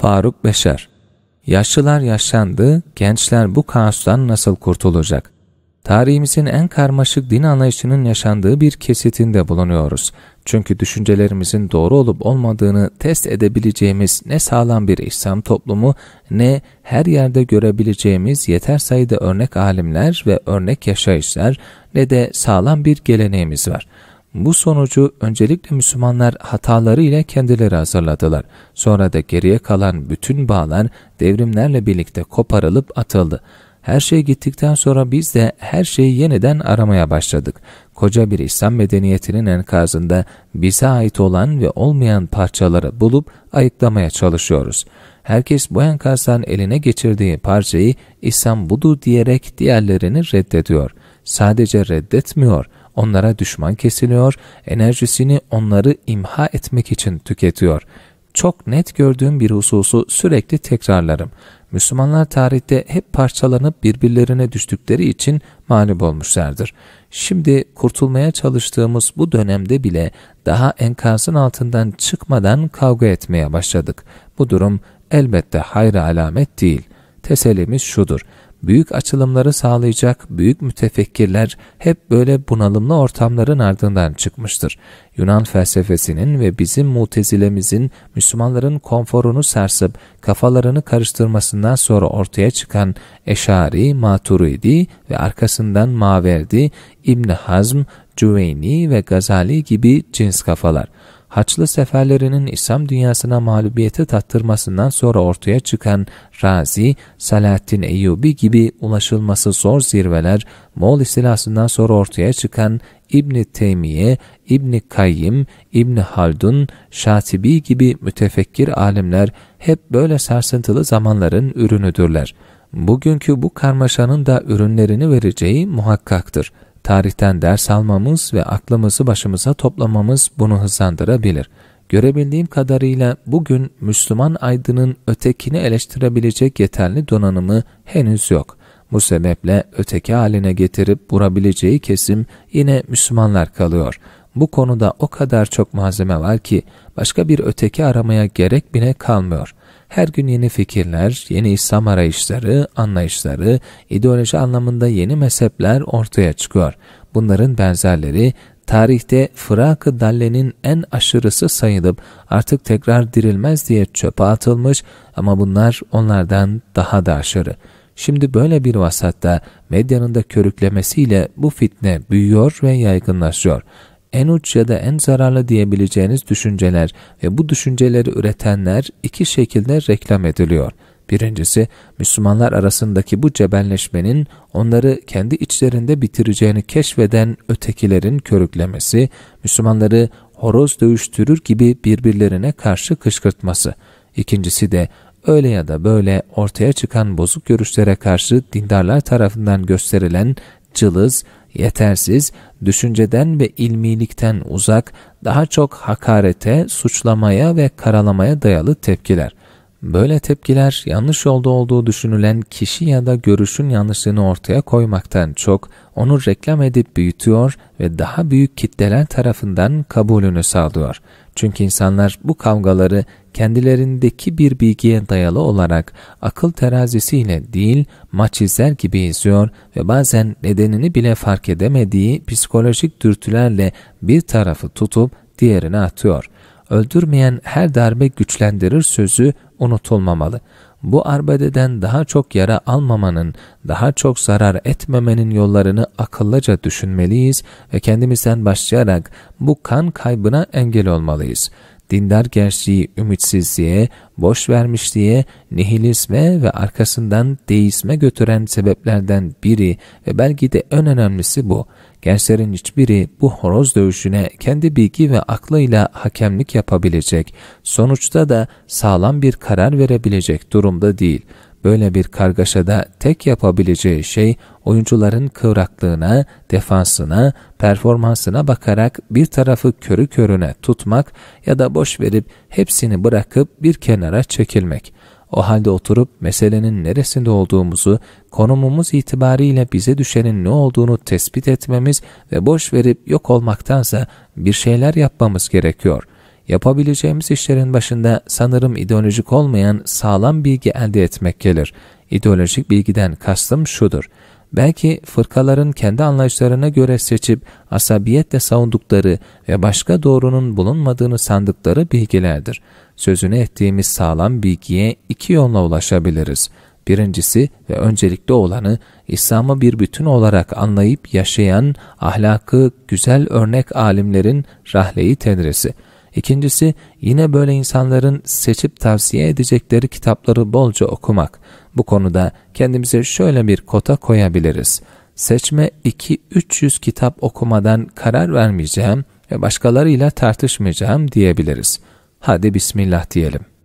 Faruk Beşer Yaşlılar yaşlandı, gençler bu kaostan nasıl kurtulacak? Tarihimizin en karmaşık din anlayışının yaşandığı bir kesitinde bulunuyoruz. Çünkü düşüncelerimizin doğru olup olmadığını test edebileceğimiz ne sağlam bir İslam toplumu ne her yerde görebileceğimiz yeter sayıda örnek alimler ve örnek yaşayışlar ne de sağlam bir geleneğimiz var.'' Bu sonucu öncelikle Müslümanlar hataları ile kendileri hazırladılar. Sonra da geriye kalan bütün bağlar devrimlerle birlikte koparılıp atıldı. Her şey gittikten sonra biz de her şeyi yeniden aramaya başladık. Koca bir İslam medeniyetinin enkazında bize ait olan ve olmayan parçaları bulup ayıklamaya çalışıyoruz. Herkes bu enkazdan eline geçirdiği parçayı İslam budu diyerek diğerlerini reddediyor. Sadece reddetmiyor.'' onlara düşman kesiliyor, enerjisini onları imha etmek için tüketiyor. Çok net gördüğüm bir hususu sürekli tekrarlarım. Müslümanlar tarihte hep parçalanıp birbirlerine düştükleri için mağlup olmuşlardır. Şimdi kurtulmaya çalıştığımız bu dönemde bile daha enkazın altından çıkmadan kavga etmeye başladık. Bu durum elbette hayra alamet değil. Tesellimiz şudur büyük açılımları sağlayacak büyük mütefekkirler hep böyle bunalımlı ortamların ardından çıkmıştır. Yunan felsefesinin ve bizim mutezilemizin Müslümanların konforunu sarsıp kafalarını karıştırmasından sonra ortaya çıkan Eşari, Maturidi ve arkasından Maverdi, İbn Hazm, Cüveyni ve Gazali gibi cins kafalar. Haçlı seferlerinin İslam dünyasına mağlubiyeti tattırmasından sonra ortaya çıkan Razi, Salahaddin Eyyubi gibi ulaşılması zor zirveler, Moğol istilasından sonra ortaya çıkan İbni Teymiye, İbni Kayyim, İbni Haldun, Şatibi gibi mütefekkir alimler hep böyle sarsıntılı zamanların ürünüdürler. Bugünkü bu karmaşanın da ürünlerini vereceği muhakkaktır.'' Tarihten ders almamız ve aklımızı başımıza toplamamız bunu hızlandırabilir. Görebildiğim kadarıyla bugün Müslüman aydının ötekini eleştirebilecek yeterli donanımı henüz yok. Bu sebeple öteki haline getirip vurabileceği kesim yine Müslümanlar kalıyor. Bu konuda o kadar çok malzeme var ki başka bir öteki aramaya gerek bile kalmıyor. Her gün yeni fikirler, yeni İslam arayışları, anlayışları, ideoloji anlamında yeni mezhepler ortaya çıkıyor. Bunların benzerleri tarihte fırak-ı dallenin en aşırısı sayılıp artık tekrar dirilmez diye çöpe atılmış ama bunlar onlardan daha da aşırı. Şimdi böyle bir vasatta medyanın da körüklemesiyle bu fitne büyüyor ve yaygınlaşıyor en uç ya da en zararlı diyebileceğiniz düşünceler ve bu düşünceleri üretenler iki şekilde reklam ediliyor. Birincisi Müslümanlar arasındaki bu cebelleşmenin onları kendi içlerinde bitireceğini keşfeden ötekilerin körüklemesi, Müslümanları horoz dövüştürür gibi birbirlerine karşı kışkırtması. İkincisi de öyle ya da böyle ortaya çıkan bozuk görüşlere karşı dindarlar tarafından gösterilen cılız, yetersiz, düşünceden ve ilmilikten uzak, daha çok hakarete, suçlamaya ve karalamaya dayalı tepkiler. Böyle tepkiler yanlış yolda olduğu düşünülen kişi ya da görüşün yanlışlığını ortaya koymaktan çok onu reklam edip büyütüyor ve daha büyük kitleler tarafından kabulünü sağlıyor. Çünkü insanlar bu kavgaları kendilerindeki bir bilgiye dayalı olarak akıl terazisiyle değil maç izler gibi izliyor ve bazen nedenini bile fark edemediği psikolojik dürtülerle bir tarafı tutup diğerini atıyor.'' öldürmeyen her darbe güçlendirir sözü unutulmamalı bu arbededen daha çok yara almamanın, daha çok zarar etmemenin yollarını akıllıca düşünmeliyiz ve kendimizden başlayarak bu kan kaybına engel olmalıyız. Dindar gerçeği ümitsizliğe, boş vermişliğe, nihilizme ve arkasından deizme götüren sebeplerden biri ve belki de en önemlisi bu. Gençlerin hiçbiri bu horoz dövüşüne kendi bilgi ve aklıyla hakemlik yapabilecek, sonuçta da sağlam bir karar verebilecek durum durumda değil. Böyle bir kargaşada tek yapabileceği şey oyuncuların kıvraklığına, defansına, performansına bakarak bir tarafı körü körüne tutmak ya da boş verip hepsini bırakıp bir kenara çekilmek. O halde oturup meselenin neresinde olduğumuzu, konumumuz itibariyle bize düşenin ne olduğunu tespit etmemiz ve boş verip yok olmaktansa bir şeyler yapmamız gerekiyor.'' Yapabileceğimiz işlerin başında sanırım ideolojik olmayan sağlam bilgi elde etmek gelir. İdeolojik bilgiden kastım şudur. Belki fırkaların kendi anlayışlarına göre seçip asabiyetle savundukları ve başka doğrunun bulunmadığını sandıkları bilgilerdir. Sözünü ettiğimiz sağlam bilgiye iki yolla ulaşabiliriz. Birincisi ve öncelikli olanı İslam'ı bir bütün olarak anlayıp yaşayan ahlakı güzel örnek alimlerin rahleyi tedresi. İkincisi yine böyle insanların seçip tavsiye edecekleri kitapları bolca okumak. Bu konuda kendimize şöyle bir kota koyabiliriz. Seçme 2-300 kitap okumadan karar vermeyeceğim ve başkalarıyla tartışmayacağım diyebiliriz. Hadi Bismillah diyelim.